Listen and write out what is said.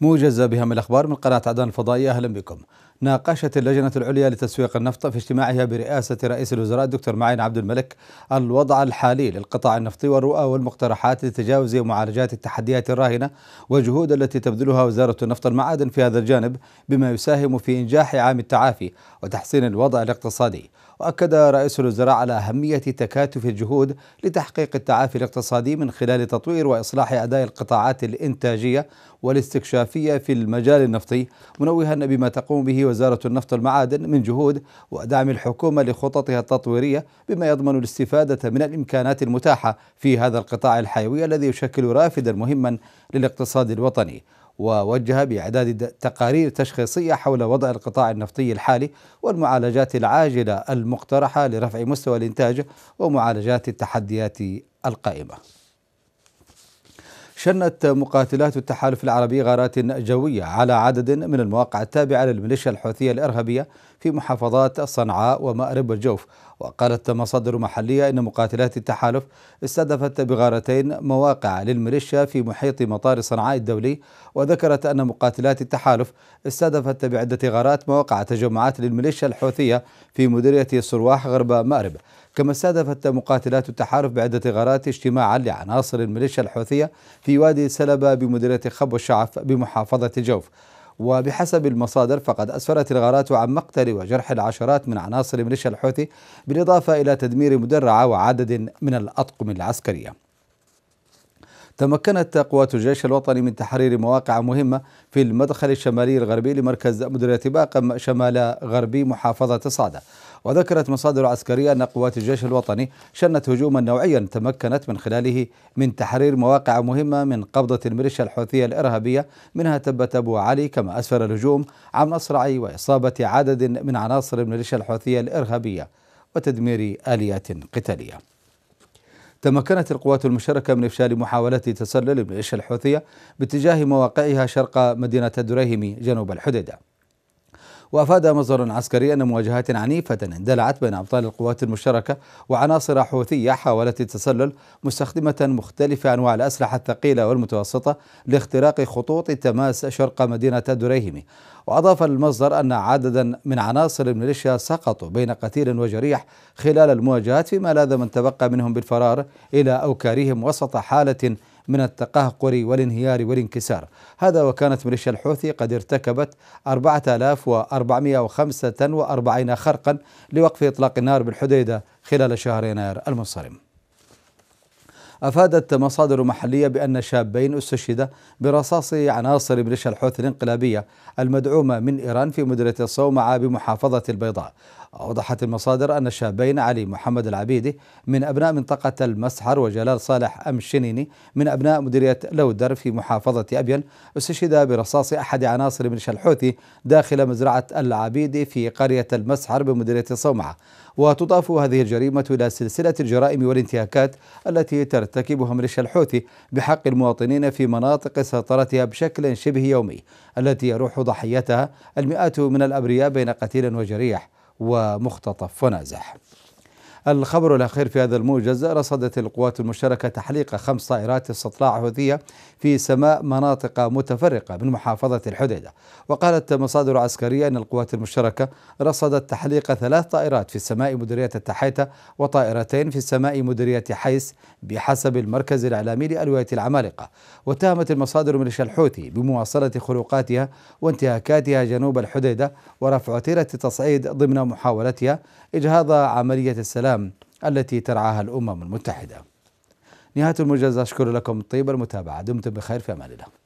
موجز بهم الأخبار من قناة عدن الفضائية أهلا بكم ناقشت اللجنة العليا لتسويق النفط في اجتماعها برئاسة رئيس الوزراء الدكتور معين عبد الملك الوضع الحالي للقطاع النفطي والرؤى والمقترحات لتجاوز ومعالجات التحديات الراهنة والجهود التي تبذلها وزارة النفط المعادن في هذا الجانب بما يساهم في إنجاح عام التعافي وتحسين الوضع الاقتصادي وأكد رئيس الوزراء على أهمية تكاتف الجهود لتحقيق التعافي الاقتصادي من خلال تطوير وإصلاح أداء القطاعات الإنتاجية والاستكشافية في المجال النفطي منوها بما تقوم به وزارة النفط والمعادن من جهود ودعم الحكومة لخططها التطويرية بما يضمن الاستفادة من الإمكانات المتاحة في هذا القطاع الحيوي الذي يشكل رافدا مهما للاقتصاد الوطني ووجه بإعداد تقارير تشخيصية حول وضع القطاع النفطي الحالي والمعالجات العاجلة المقترحة لرفع مستوى الإنتاج ومعالجات التحديات القائمة شنت مقاتلات التحالف العربي غارات جوية على عدد من المواقع التابعة للميليشيا الحوثية الإرهابية في محافظات صنعاء ومأرب والجوف وقالت مصادر محلية أن مقاتلات التحالف استهدفت بغارتين مواقع للميليشيا في محيط مطار صنعاء الدولي وذكرت أن مقاتلات التحالف استهدفت بعدة غارات مواقع تجمعات للميليشيا الحوثية في مديرية السرواح غرب مأرب كما استهدفت مقاتلات التحالف بعدة غارات اجتماعا لعناصر الميليشيا الحوثية في وادي سلبة بمديرية خب الشعف بمحافظة جوف وبحسب المصادر فقد أسفرت الغارات عن مقتل وجرح العشرات من عناصر ميليشيا الحوثي بالإضافة إلى تدمير مدرعة وعدد من الأطقم العسكرية تمكنت قوات الجيش الوطني من تحرير مواقع مهمة في المدخل الشمالي الغربي لمركز مديرية باقم شمال غربي محافظة صعدة وذكرت مصادر عسكرية أن قوات الجيش الوطني شنت هجوما نوعيا تمكنت من خلاله من تحرير مواقع مهمة من قبضة الميليشيا الحوثية الإرهابية منها تبت أبو علي كما أسفر الهجوم عن مصرعي وإصابة عدد من عناصر الميليشيا الحوثية الإرهابية وتدمير آليات قتالية تمكنت القوات المشتركة من إفشال محاولة تسلل الميليشيا الحوثية باتجاه مواقعها شرق مدينة الدريهمي جنوب الحديدة وأفاد مصدر عسكري أن مواجهات عنيفة اندلعت بين أبطال القوات المشتركة وعناصر حوثية حاولت التسلل مستخدمة مختلف أنواع الأسلحة الثقيلة والمتوسطة لاختراق خطوط التماس شرق مدينة دريهمي وأضاف المصدر أن عددا من عناصر الميليشيا سقطوا بين قتيل وجريح خلال المواجهات فيما لاذ من تبقى منهم بالفرار إلى أوكارهم وسط حالة من التقهقر والانهيار والانكسار هذا وكانت ميليشيا الحوثي قد ارتكبت 4445 خرقا لوقف إطلاق النار بالحديدة خلال شهر يناير المنصرم أفادت مصادر محلية بأن شابين استشهدا برصاص عناصر ميليشيا الحوثي الانقلابية المدعومة من إيران في مديرية الصومعة بمحافظة البيضاء أوضحت المصادر أن الشابين علي محمد العبيدي من أبناء منطقة المسحر وجلال صالح أم الشنيني من أبناء مديرية لودر في محافظة أبين استشهدا برصاص أحد عناصر ميليشيا الحوثي داخل مزرعة العبيدي في قرية المسحر بمديرية الصومعة وتضاف هذه الجريمة إلى سلسلة الجرائم والانتهاكات التي ترتكبها ميليشيا الحوثي بحق المواطنين في مناطق سيطرتها بشكل شبه يومي التي يروح ضحيتها المئات من الأبرياء بين قتيل وجريح ومختطف ونازح الخبر الأخير في هذا الموجز رصدت القوات المشتركة تحليق خمس طائرات استطلاع حوثية في سماء مناطق متفرقة من محافظة الحديدة وقالت مصادر عسكرية أن القوات المشتركة رصدت تحليق ثلاث طائرات في السماء مديرية التحيتة وطائرتين في السماء مديرية حيس بحسب المركز الإعلامي لألوية العمالقة واتهمت المصادر ميليشيا الحوثي بمواصلة خروقاتها وانتهاكاتها جنوب الحديدة ورفع وتيرة التصعيد ضمن محاولتها إجهاض عملية السلام السلام التي ترعاها الأمم المتحدة نهاية المجلس أشكر لكم طيب المتابعة دمتم بخير في أمان الله